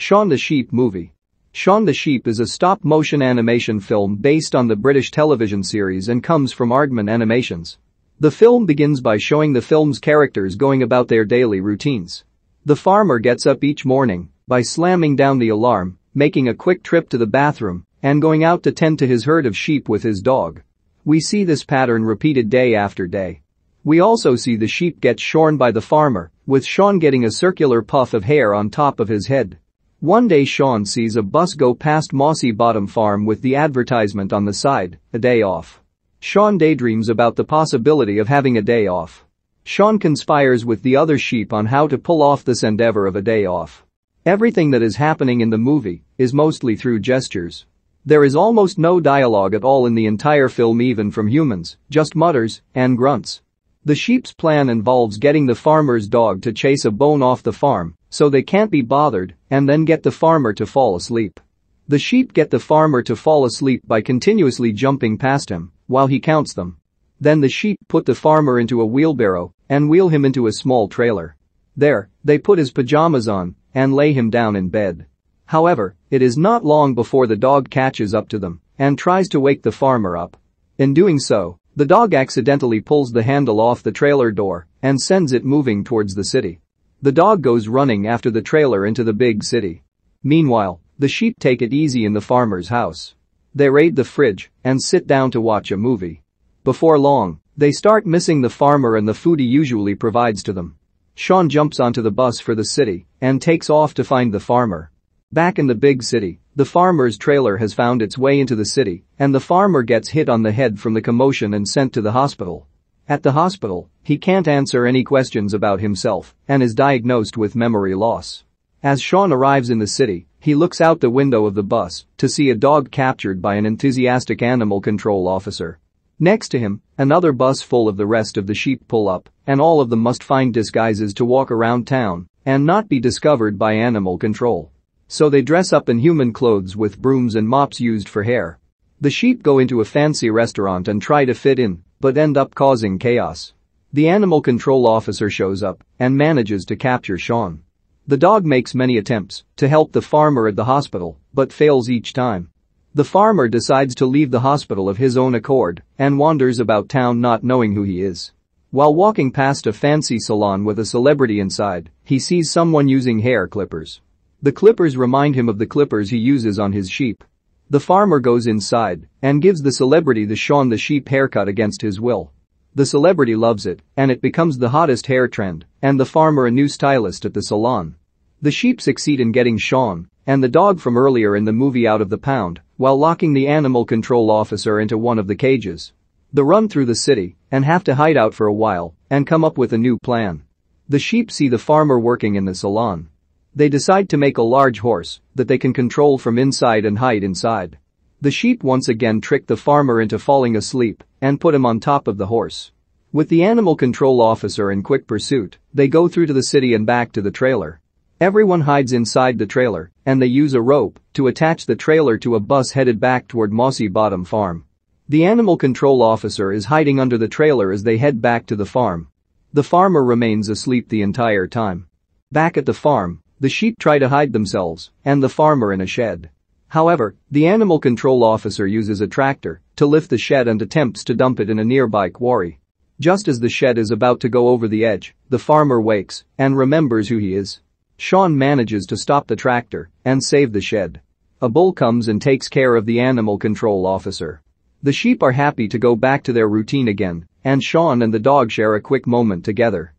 Shaun the Sheep Movie Shaun the Sheep is a stop-motion animation film based on the British television series and comes from Aardman Animations. The film begins by showing the film's characters going about their daily routines. The farmer gets up each morning by slamming down the alarm, making a quick trip to the bathroom, and going out to tend to his herd of sheep with his dog. We see this pattern repeated day after day. We also see the sheep get shorn by the farmer, with Sean getting a circular puff of hair on top of his head. One day Sean sees a bus go past Mossy Bottom Farm with the advertisement on the side, a day off. Sean daydreams about the possibility of having a day off. Sean conspires with the other sheep on how to pull off this endeavor of a day off. Everything that is happening in the movie is mostly through gestures. There is almost no dialogue at all in the entire film even from humans, just mutters and grunts. The sheep's plan involves getting the farmer's dog to chase a bone off the farm so they can't be bothered and then get the farmer to fall asleep. The sheep get the farmer to fall asleep by continuously jumping past him while he counts them. Then the sheep put the farmer into a wheelbarrow and wheel him into a small trailer. There, they put his pajamas on and lay him down in bed. However, it is not long before the dog catches up to them and tries to wake the farmer up. In doing so, the dog accidentally pulls the handle off the trailer door and sends it moving towards the city. The dog goes running after the trailer into the big city. Meanwhile, the sheep take it easy in the farmer's house. They raid the fridge and sit down to watch a movie. Before long, they start missing the farmer and the food he usually provides to them. Sean jumps onto the bus for the city and takes off to find the farmer. Back in the big city, the farmer's trailer has found its way into the city and the farmer gets hit on the head from the commotion and sent to the hospital. At the hospital, he can't answer any questions about himself and is diagnosed with memory loss. As Sean arrives in the city, he looks out the window of the bus to see a dog captured by an enthusiastic animal control officer. Next to him, another bus full of the rest of the sheep pull up and all of them must find disguises to walk around town and not be discovered by animal control. So they dress up in human clothes with brooms and mops used for hair. The sheep go into a fancy restaurant and try to fit in but end up causing chaos. The animal control officer shows up and manages to capture Sean. The dog makes many attempts to help the farmer at the hospital, but fails each time. The farmer decides to leave the hospital of his own accord and wanders about town not knowing who he is. While walking past a fancy salon with a celebrity inside, he sees someone using hair clippers. The clippers remind him of the clippers he uses on his sheep. The farmer goes inside and gives the celebrity the Shaun the Sheep haircut against his will. The celebrity loves it, and it becomes the hottest hair trend, and the farmer a new stylist at the salon. The sheep succeed in getting Sean and the dog from earlier in the movie out of the pound while locking the animal control officer into one of the cages. They run through the city and have to hide out for a while and come up with a new plan. The sheep see the farmer working in the salon they decide to make a large horse that they can control from inside and hide inside. The sheep once again trick the farmer into falling asleep and put him on top of the horse. With the animal control officer in quick pursuit, they go through to the city and back to the trailer. Everyone hides inside the trailer, and they use a rope to attach the trailer to a bus headed back toward Mossy Bottom Farm. The animal control officer is hiding under the trailer as they head back to the farm. The farmer remains asleep the entire time. Back at the farm, the sheep try to hide themselves and the farmer in a shed. However, the animal control officer uses a tractor to lift the shed and attempts to dump it in a nearby quarry. Just as the shed is about to go over the edge, the farmer wakes and remembers who he is. Sean manages to stop the tractor and save the shed. A bull comes and takes care of the animal control officer. The sheep are happy to go back to their routine again, and Sean and the dog share a quick moment together.